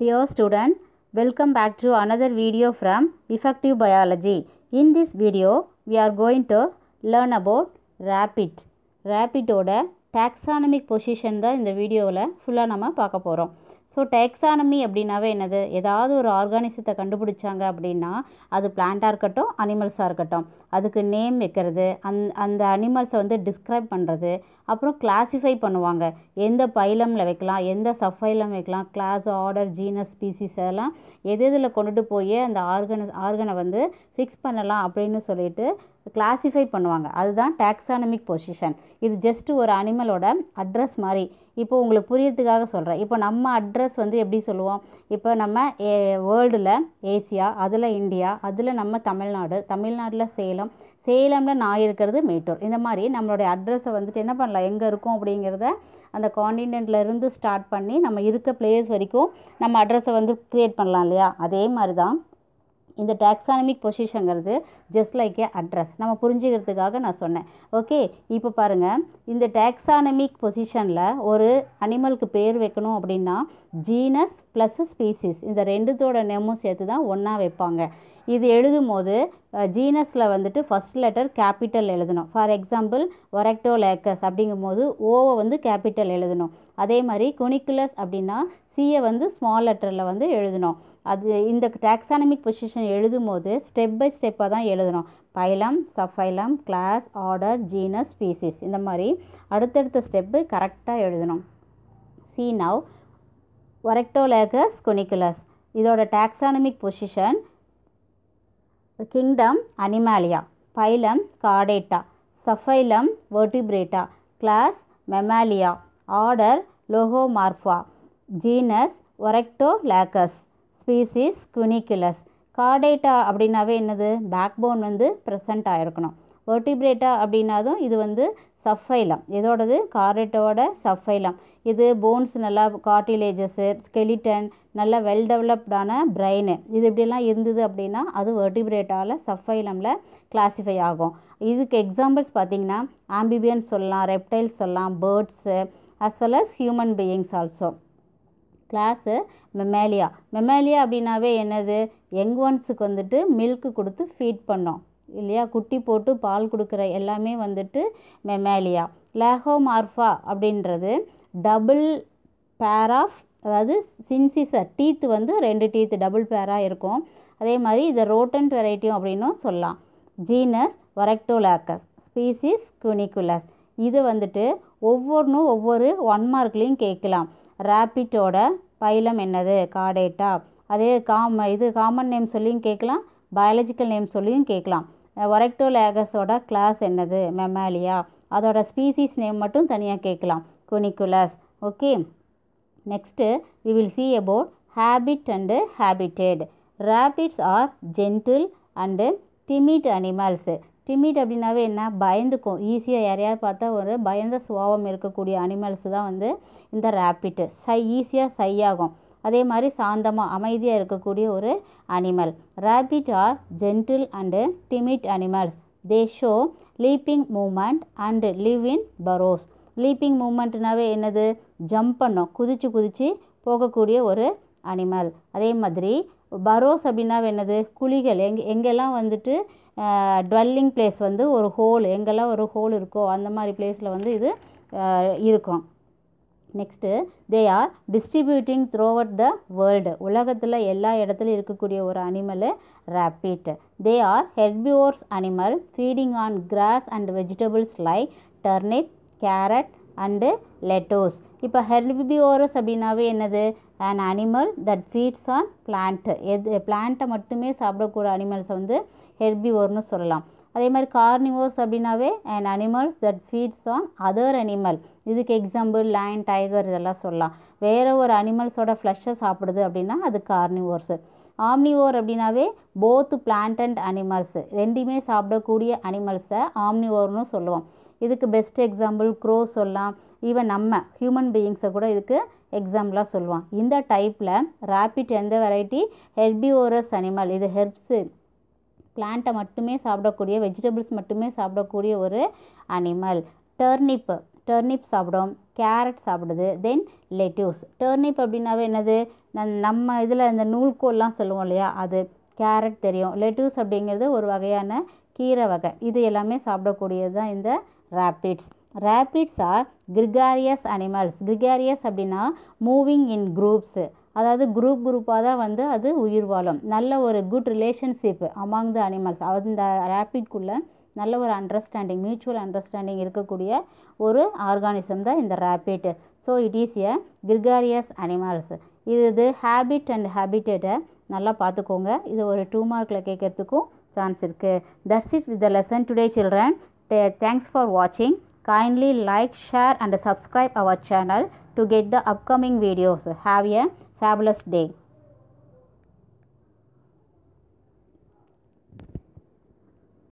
Dear student, welcome back to another video from Effective Biology. In this video, we are going to learn about rapid. Rapid ஓட taxonomic position தான் இந்த வீடியோவில் ஃபுல்லாக நம்ம பார்க்க போகிறோம் ஸோ டெக்ஸானமி அப்படின்னாவே என்னது ஏதாவது ஒரு ஆர்கானிசத்தை கண்டுபிடிச்சாங்க அப்படின்னா அது பிளான்ட்டாக இருக்கட்டும் அனிமல்ஸாக இருக்கட்டும் அதுக்கு நேம் வைக்கிறது அந் அந்த அனிமல்ஸை வந்து டிஸ்கிரைப் பண்ணுறது அப்புறம் கிளாஸிஃபை பண்ணுவாங்க எந்த பைலமில் வைக்கலாம் எந்த சஃபைலம் வைக்கலாம் கிளாஸ் ஆர்டர் ஜீனஸ் ஸ்பீசிஸ் அதெல்லாம் எது இதில் கொண்டுட்டு போய் அந்த ஆர்கன ஆர்கனை வந்து ஃபிக்ஸ் பண்ணலாம் அப்படின்னு சொல்லிட்டு கிளாஸிஃபை பண்ணுவாங்க அதுதான் டாக்ஸானமிக் பொசிஷன் இது ஜஸ்ட் ஒரு அனிமலோட அட்ரஸ் மாதிரி இப்போது உங்களுக்கு புரியறதுக்காக சொல்கிறேன் இப்போ நம்ம அட்ரஸ் வந்து எப்படி சொல்லுவோம் இப்போ நம்ம ஏ வேர்ல்டில் ஏசியா அதில் இந்தியா அதில் நம்ம தமிழ்நாடு தமிழ்நாட்டில் சேலம் சேலமில் நான் இருக்கிறது மேட்டூர் இந்த மாதிரி நம்மளுடைய அட்ரஸை வந்துட்டு என்ன பண்ணலாம் எங்கே இருக்கும் அப்படிங்கிறத அந்த இருந்து ஸ்டார்ட் பண்ணி நம்ம இருக்க பிளேஸ் வரைக்கும் நம்ம அட்ரஸை வந்து க்ரியேட் பண்ணலாம் இல்லையா அதே மாதிரி தான் இந்த டாக்ஸானமிக் பொசிஷங்கிறது ஜஸ்ட் லைக் ஏ அட்ரஸ் நம்ம புரிஞ்சுக்கிறதுக்காக நான் சொன்னேன் ஓகே இப்போ பாருங்கள் இந்த டாக்ஸானமிக் பொசிஷனில் ஒரு அனிமலுக்கு பேர் வைக்கணும் அப்படின்னா ஜீனஸ் ப்ளஸ் ஸ்பீசிஸ் இந்த ரெண்டுத்தோட நேமும் சேர்த்து தான் ஒன்றா வைப்பாங்க இது எழுதும் போது ஜீனஸில் வந்துட்டு ஃபஸ்ட் லெட்டர் கேபிட்டல் எழுதணும் ஃபார் எக்ஸாம்பிள் ஒரக்டோ லேக்கஸ் அப்படிங்கும் போது ஓவை வந்து கேபிட்டல் எழுதணும் அதே மாதிரி குனிக்குலஸ் அப்படின்னா சியை வந்து ஸ்மால் லெட்டரில் வந்து எழுதணும் அது இந்த டாக்ஸானமிக் பொசிஷன் எழுதும் போது ஸ்டெப் பை ஸ்டெப்பாக தான் எழுதணும் phylum subphylum class order genus species இந்த மாதிரி அடுத்தடுத்த ஸ்டெப்பு கரெக்டாக எழுதணும் சி நவ் ஒரெக்டோலேகஸ் கொனிக்குலஸ் இதோட taxonomic position kingdom animalia phylum காடேட்டா subphylum vertebrata class mammalia order lagomorpha genus oryctolagus species cuniculus chordata அப்படின்னாவே என்னது பேக் போன் வந்து ப்ரெசண்ட் ஆகிருக்கணும் வெர்டிப்ரேட்டா அப்படின்னாதும் இது வந்து சஃபைலம் இதோடது கார்டேட்டோட சஃபைலம் இது போன்ஸ் நல்லா கார்டிலேஜஸ்ஸு ஸ்கெலிட்டன் நல்லா வெல் டெவலப்டான பிரெயின் இது இப்படிலாம் இருந்தது அப்படின்னா அது வெர்டிப்ரேட்டால் சஃபைலமில் கிளாஸிஃபை ஆகும் இதுக்கு எக்ஸாம்பிள்ஸ் பார்த்தீங்கன்னா ஆம்பிபியன் சொல்லலாம் ரெப்டைல்ஸ் சொல்லலாம் birds as well as human beings also class mammalia mammalia அப்படின்னாவே என்னது எங் ஒன்ஸுக்கு வந்துட்டு மில்க்கு கொடுத்து ஃபீட் பண்ணோம் இல்லையா குட்டி போட்டு பால் கொடுக்குற எல்லாமே வந்துட்டு மெமேலியா மார்ஃபா அப்படின்றது டபுள் பேர் ஆஃப் அதாவது சின்சிசர் டீத் வந்து ரெண்டு டீத் டபுள் பேராக இருக்கும் அதே மாதிரி இதை ரோட்டன் வெரைட்டியும் அப்படின்னும் சொல்லலாம் ஜீனஸ் வரக்டோலாக்கஸ் ஸ்பீசிஸ் குனிக்குலஸ் இது வந்துட்டு ஒவ்வொன்றும் ஒவ்வொரு ஒன் மார்க்லேயும் கேட்கலாம் ரேபிட்டோட பைலம் என்னது காடேட்டா அதே காம இது காமன் நேம் சொல்லியும் கேட்கலாம் பயாலஜிக்கல் நேம் சொல்லியும் கேட்கலாம் ஒரெக்டோலேகஸோட கிளாஸ் என்னது மெமாலியா அதோட ஸ்பீசிஸ் நேம் மட்டும் தனியாக கேட்கலாம் cuniculus okay next we will see about habit and habitat rabbits are gentle and timid animals timid அப்படின்னாவே என்ன பயந்துக்கும் ஈஸியாக யாரையாவது பார்த்தா ஒரு பயந்த சுவாவம் இருக்கக்கூடிய அனிமல்ஸ் தான் வந்து இந்த ரேப்பிட்டு சை ஈஸியாக சை ஆகும் அதே மாதிரி சாந்தமாக அமைதியாக இருக்கக்கூடிய ஒரு animal rabbit are gentle and timid animals they show leaping moment and live in burrows leaping மூமெண்ட்னாவே என்னது ஜம்ப் பண்ணும் குதித்து குதித்து போகக்கூடிய ஒரு அனிமல் அதே மாதிரி பரோஸ் அப்படின்னாவே என்னது குழிகள் எங் எங்கெல்லாம் வந்துட்டு டுவெல்லிங் பிளேஸ் வந்து ஒரு ஹோல் எங்கெல்லாம் ஒரு ஹோல் இருக்கோ அந்த மாதிரி பிளேஸில் வந்து இது இருக்கும் next they are distributing out the world உலகத்தில் எல்லா இடத்துலையும் இருக்கக்கூடிய ஒரு animal rabbit they are herbivores animal feeding on grass and vegetables like turnip carrot and lettuce இப்போ ஹெர்பியோரஸ் அப்படின்னாவே என்னது an animal that feeds on plant எது பிளான்ட்டை மட்டுமே சாப்பிடக்கூடிய அனிமல்ஸ் வந்து ஹெர்பிவோர்னு சொல்லலாம் அதே மாதிரி கார்னிவோர்ஸ் அப்படின்னாவே an animals that feeds on other animal இதுக்கு எக்ஸாம்பிள் லைன் டைகர் இதெல்லாம் சொல்லலாம் வேறு ஒரு அனிமல்ஸோட ஃப்ளஷை சாப்பிடுது அப்படின்னா அது கார்னிவோர்ஸு ஆம்னிவோர் அப்படின்னாவே போத் பிளான்ட் அண்ட் அனிமல்ஸ் ரெண்டுமே சாப்பிடக்கூடிய அனிமல்ஸை ஆம்னிவோர்னு சொல்லுவோம் இதுக்கு பெஸ்ட் எக்ஸாம்பிள் க்ரோ சொல்லலாம் ஈவன் நம்ம ஹியூமன் பீயிங்ஸை கூட இதுக்கு எக்ஸாம்பிளாக சொல்லுவான் இந்த டைப்பில் ராபிட் எந்த வெரைட்டி ஹெர்பிவோரஸ் அனிமல் இது ஹெர்ப்ஸு பிளான்ட்டை மட்டுமே சாப்பிடக்கூடிய வெஜிடபிள்ஸ் மட்டுமே சாப்பிடக்கூடிய ஒரு அனிமல் டர்னிப்பு டர்னிப் சாப்பிடும் கேரட் சாப்பிடுது தென் லெட்யூஸ் டர்னிப் அப்படின்னாவே என்னது நம்ம இதில் இந்த நூல்கோல்லாம் சொல்லுவோம் இல்லையா அது கேரட் தெரியும் லெட்யூஸ் அப்படிங்கிறது ஒரு வகையான கீரை வகை இது எல்லாமே சாப்பிடக்கூடியது தான் இந்த rabbits rabbits are gregarious animals gregarious அப்படின்னா மூவிங் இன் குரூப்ஸு அதாவது குரூப் குரூப்பாக தான் வந்து அது உயிர் வாழும் நல்ல ஒரு good relationship among the animals அந்த ரேபிட்குள்ளே நல்ல ஒரு அண்டர்ஸ்டாண்டிங் மியூச்சுவல் அண்டர்ஸ்டாண்டிங் இருக்கக்கூடிய ஒரு ஆர்கானிசம் தான் இந்த rabbit so it is a gregarious animals இது இது ஹேபிட் அண்ட் ஹேபிட்டேட்டை நல்லா பார்த்துக்கோங்க இது ஒரு டூ மார்க்கில் கேட்குறதுக்கும் சான்ஸ் இருக்குது that's it with the lesson today children day thanks for வாட்சிங் kindly like share and subscribe our channel to get the upcoming videos have a fabulous day.